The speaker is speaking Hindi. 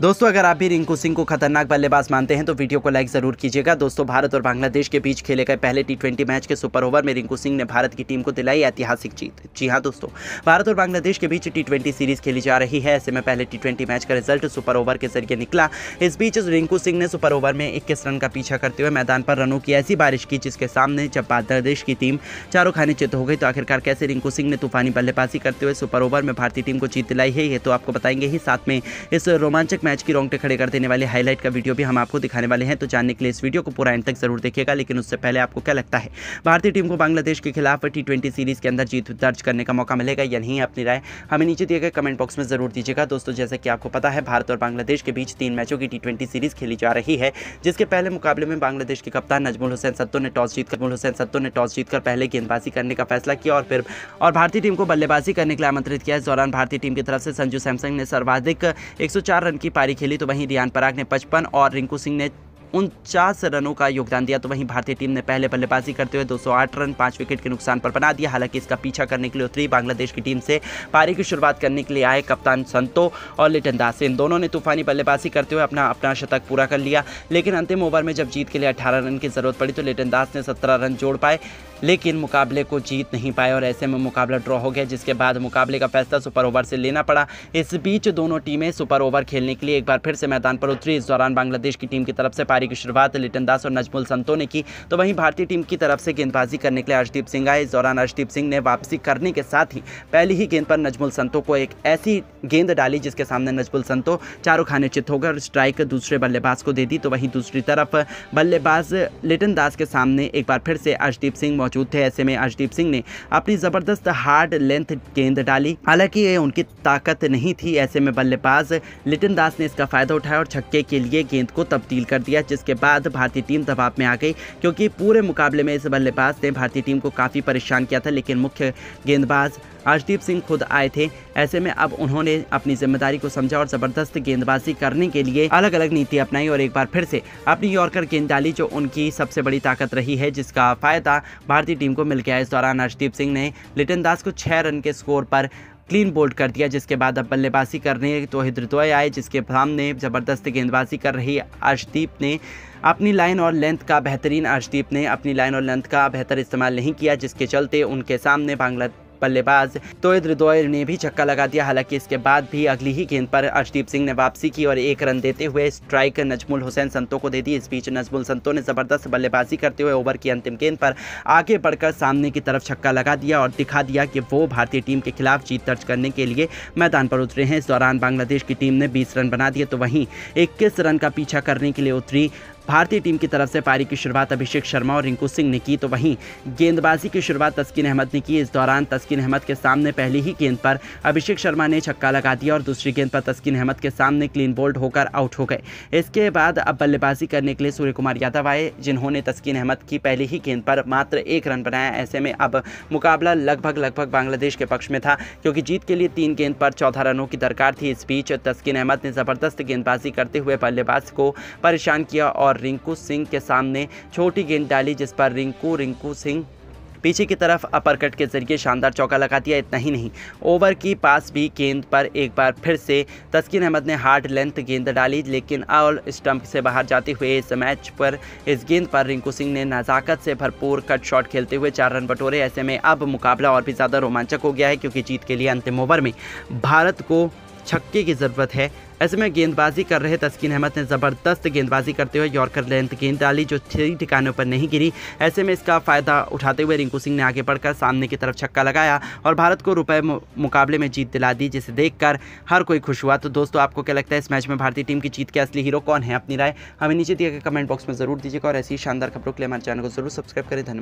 दोस्तों अगर आप भी रिंकू सिंह को खतरनाक बल्लेबाज मानते हैं तो वीडियो को लाइक जरूर कीजिएगा दोस्तों भारत और बांग्लादेश के बीच खेले गए पहले टी मैच के सुपर ओवर में रिंकू सिंह ने भारत की टीम को दिलाई ऐतिहासिक जीत जी हाँ दोस्तों भारत और बांग्लादेश के बीच टी सीरीज खेली जा रही है ऐसे में पहले टी मैच का रिजल्ट सुपर ओवर के जरिए निकला इस बीच रिंकू सिंह ने सुपर ओवर में इक्कीस रन का पीछा करते हुए मैदान पर रनों की ऐसी बारिश की जिसके सामने जब बांग्लादेश की टीम चारों खाने चित हो गई तो आखिरकार कैसे रिंकू सिंह ने तूफानी बल्लेबाजी करते हुए सुपर ओवर में भारतीय टीम को जीत दिलाई है ये तो आपको बताएंगे ही साथ में इस रोमांचक मैच की रोंगटे खड़े कर देने वाले हाईलाइट का वीडियो भी हम आपको दिखाने वाले हैं तो जानने के लिए इस वीडियो को पूरा एंड तक जरूर देखिएगा लेकिन उससे पहले आपको क्या लगता है भारतीय टीम को बांग्लादेश के खिलाफ टी सीरीज के अंदर जीत दर्ज करने का मौका मिलेगा या नहीं अपनी राय हमें नीचे दिए गए कमेंट बॉक्स में जरूर दीजिएगा दोस्तों जैसे कि आपको पता है भारत और बांग्लादेश के बीच तीन मैचों की टी सीरीज खेली जा रही है जिसके पहले मुकाबले में बांग्लादेश के कप्तान नजमुल हुसैन सत्तू ने टॉस जीतकर नजमुल हुसैन सत्तू ने टॉस जीतकर पहले गेंदबाजी करने का फैसला किया और फिर और भारतीय टीम को बल्लेबाजी करने के लिए आमंत्रित किया इस दौरान भारतीय टीम की तरफ से संजू सैमसंग ने सर्वाधिक एक रन की पारी खेली तो वहीं रियान पराग ने पचपन और रिंकू सिंह ने उनचास रनों का योगदान दिया तो वहीं भारतीय टीम ने पहले बल्लेबाजी करते हुए 208 रन पाँच विकेट के नुकसान पर बना दिया हालांकि इसका पीछा करने के लिए उतरी बांग्लादेश की टीम से पारी की शुरुआत करने के लिए आए कप्तान संतो और लिटन दास इन दोनों ने तूफानी बल्लेबाजी करते हुए अपना अपना शतक पूरा कर लिया लेकिन अंतिम ओवर में जब जीत के लिए अठारह रन की जरूरत पड़ी तो लिटन दास ने सत्रह रन जोड़ पाए लेकिन मुकाबले को जीत नहीं पाए और ऐसे में मुकाबला ड्रॉ हो गया जिसके बाद मुकाबले का फैसला सुपर ओवर से लेना पड़ा इस बीच दोनों टीमें सुपर ओवर खेलने के लिए एक बार फिर से मैदान पर उतरी इस दौरान बांग्लादेश की टीम की तरफ से पारी की शुरुआत लिटन दास और नजमुल संतो ने की तो वहीं भारतीय टीम की तरफ से गेंदबाजी करने के लिए अर्शदीप सिंह आए इस दौरान अर्शदीप सिंह ने वापसी करने के साथ ही पहली ही गेंद पर नजमुल संतो को एक ऐसी गेंद डाली जिसके सामने नजमुल संतो चारों खाने चित होकर और स्ट्राइक दूसरे बल्लेबाज को दे दी तो वहीं दूसरी तरफ बल्लेबाज लिटन दास के सामने एक बार फिर से अर्शदीप सिंह मौजूद थे ऐसे में अर्जदीप सिंह ने अपनी ज़बरदस्त हार्ड लेंथ गेंद डाली हालांकि ये उनकी ताकत नहीं थी ऐसे में बल्लेबाज लिटन दास ने इसका फ़ायदा उठाया और छक्के के लिए गेंद को तब्दील कर दिया जिसके बाद भारतीय टीम दबाव में आ गई क्योंकि पूरे मुकाबले में इस बल्लेबाज ने भारतीय टीम को काफ़ी परेशान किया था लेकिन मुख्य गेंदबाज अर्जदीप सिंह खुद आए थे ऐसे में अब उन्होंने अपनी जिम्मेदारी को समझा और ज़बरदस्त गेंदबाजी करने के लिए अलग अलग नीति अपनाई और एक बार फिर से अपनी यॉर्कर गेंद डाली जो उनकी सबसे बड़ी ताकत रही है जिसका फ़ायदा भारतीय टीम को मिल गया इस दौरान अर्शदीप सिंह ने लिटन दास को छः रन के स्कोर पर क्लीन बोल्ड कर दिया जिसके बाद अब बल्लेबाजी करने तो रितोय आए जिसके सामने ज़बरदस्त गेंदबाजी कर रही अर्शदीप ने अपनी लाइन और लेंथ का बेहतरीन अर्शदीप ने अपनी लाइन और लेंथ का बेहतर इस्तेमाल नहीं किया जिसके चलते उनके सामने बांग्ला बल्लेबाज तोयद रिदोयल ने भी छक्का लगा दिया हालांकि इसके बाद भी अगली ही गेंद पर अर्शदीप सिंह ने वापसी की और एक रन देते हुए स्ट्राइक नजमुल हुसैन संतो को दे दी इस बीच नजमुल संतो ने ज़बरदस्त बल्लेबाजी करते हुए ओवर की अंतिम गेंद पर आगे बढ़कर सामने की तरफ छक्का लगा दिया और दिखा दिया कि वो भारतीय टीम के खिलाफ जीत दर्ज करने के लिए मैदान पर उतरे हैं इस दौरान बांग्लादेश की टीम ने बीस रन बना दिए तो वहीं इक्कीस रन का पीछा करने के लिए उतरी भारतीय टीम की तरफ से पारी की शुरुआत अभिषेक शर्मा और रिंकू सिंह ने की तो वहीं गेंदबाजी की शुरुआत तस्किन अहमद ने की इस दौरान तस्किन अहमद के सामने पहली ही गेंद पर अभिषेक शर्मा ने छक्का लगा दिया और दूसरी गेंद पर तस्किन अहमद के सामने क्लीन बोल्ड होकर आउट हो गए इसके बाद अब बल्लेबाजी करने के लिए सूर्य कुमार यादव आए जिन्होंने तस्किन अहमद की पहली ही गेंद पर मात्र एक रन बनाया ऐसे में अब मुकाबला लगभग लगभग बांग्लादेश के पक्ष में था क्योंकि जीत के लिए तीन गेंद पर चौदह रनों की दरकार थी इस बीच तस्किन अहमद ने ज़बरदस्त गेंदबाजी करते हुए बल्लेबाज को परेशान किया और रिंकू सिंह के सामने छोटी गेंद डाली जिस पर रिंकू रिंकू सिंह पीछे की तरफ अपर कट के जरिए शानदार चौका लगा दिया इतना ही नहीं ओवर की पास भी गेंद पर एक बार फिर से तस्किन अहमद ने हार्ड लेंथ गेंद डाली लेकिन ऑल स्टंप से बाहर जाते हुए इस मैच पर इस गेंद पर रिंकू सिंह ने नज़ाकत से भरपूर कट शॉट खेलते हुए चार रन बटोरे ऐसे में अब मुकाबला और भी ज़्यादा रोमांचक हो गया है क्योंकि जीत के लिए अंतिम ओवर में भारत को छक्के की ज़रूरत है ऐसे में गेंदबाजी कर रहे तस्कीन अहमद ने ज़बरदस्त गेंदबाजी करते हुए यॉर्कर लेंथ गेंद डाली जो छह ठिकानों पर नहीं गिरी ऐसे में इसका फ़ायदा उठाते हुए रिंकू सिंह ने आगे बढ़कर सामने की तरफ छक्का लगाया और भारत को रुपए मुकाबले में जीत दिला दी जिसे देखकर हर कोई खुश हुआ तो दोस्तों आपको क्या लगता है इस मैच में भारतीय टीम की जीत के असली हीरो कौन है अपनी राय हमें नीचे दिए गए कमेंट बॉक्स में जरूर दीजिएगा और ऐसी शानदार खबरों के लिए हमारे चैनल को जरूर सब्सक्राइब करें धन्यवाद